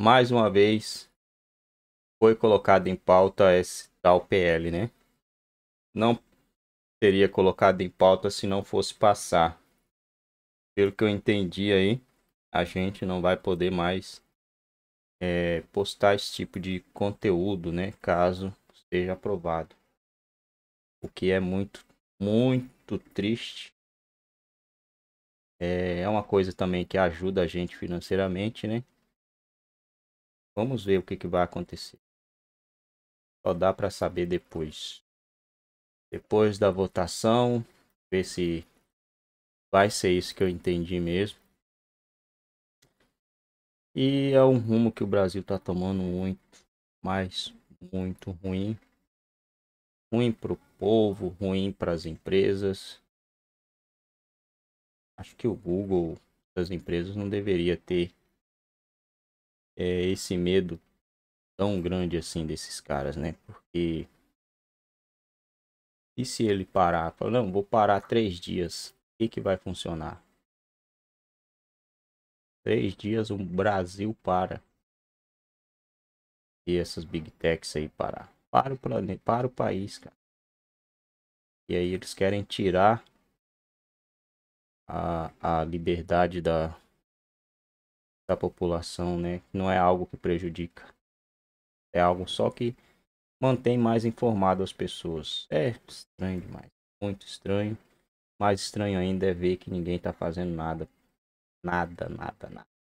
mais uma vez foi colocado em pauta esse tal PL, né? Não seria colocado em pauta se não fosse passar. Pelo que eu entendi aí, a gente não vai poder mais é, postar esse tipo de conteúdo, né? Caso seja aprovado. O que é muito, muito triste. É, é uma coisa também que ajuda a gente financeiramente, né? Vamos ver o que, que vai acontecer. Só dá para saber depois. Depois da votação, ver se vai ser isso que eu entendi mesmo. E é um rumo que o Brasil está tomando muito, mas muito ruim. Ruim para o povo, ruim para as empresas. Acho que o Google as empresas não deveria ter é, esse medo tão grande assim desses caras, né? Porque e se ele parar? Fala, não, vou parar três dias. O que, que vai funcionar? Três dias o Brasil para. E essas big techs aí parar. Para o planeta, para o país, cara. E aí eles querem tirar a, a liberdade da, da população, né? Não é algo que prejudica. É algo só que mantém mais informado as pessoas. É estranho demais, muito estranho. Mais estranho ainda é ver que ninguém está fazendo nada, nada, nada, nada.